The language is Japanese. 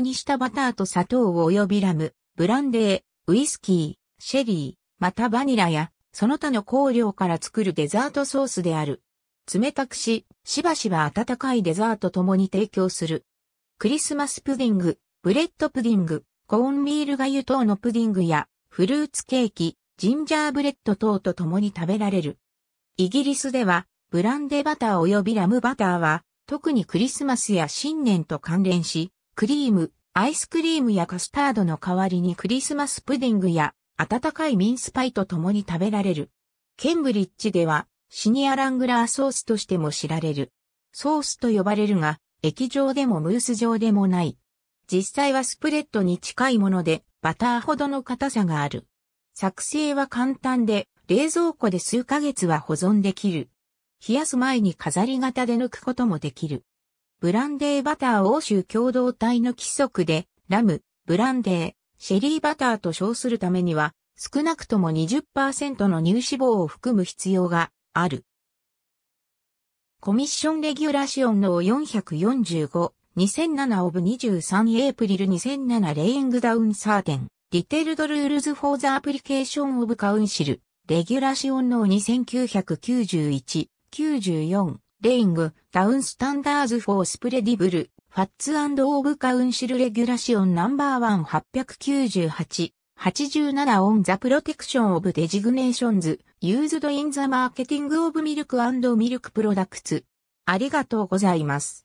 にしたバターと砂糖を及びラム、ブランデー、ウイスキー、シェリー、またバニラや、その他の香料から作るデザートソースである。冷たくし、しばしば温かいデザートともに提供する。クリスマスプディング、ブレッドプディング、コーンミールがゆ等のプディングや、フルーツケーキ、ジンジャーブレッド等と共に食べられる。イギリスでは、ブランデーバター及びラムバターは、特にクリスマスや新年と関連し、クリーム、アイスクリームやカスタードの代わりにクリスマスプディングや温かいミンスパイと共に食べられる。ケンブリッジではシニアラングラーソースとしても知られる。ソースと呼ばれるが、液状でもムース状でもない。実際はスプレッドに近いもので、バターほどの硬さがある。作成は簡単で、冷蔵庫で数ヶ月は保存できる。冷やす前に飾り型で抜くこともできる。ブランデーバター欧州共同体の規則で、ラム、ブランデー、シェリーバターと称するためには、少なくとも20%の乳脂肪を含む必要がある。コミッションレギュラシオンの445、2007オブ23エイプリル2007レイングダウンサーテン、リテルドルールズフォーザアプリケーションオブカウンシル、レギュラシオンの2991、94、レイング、ダウンスタンダーズフォースプレディブル、ファッツオブカウンシルレギュラシオンナンバーワ1898。87オンザプロテクションオブデジグネーションズ、ユーズドインザマーケティングオブミルクミルクプロダクツ。ありがとうございます。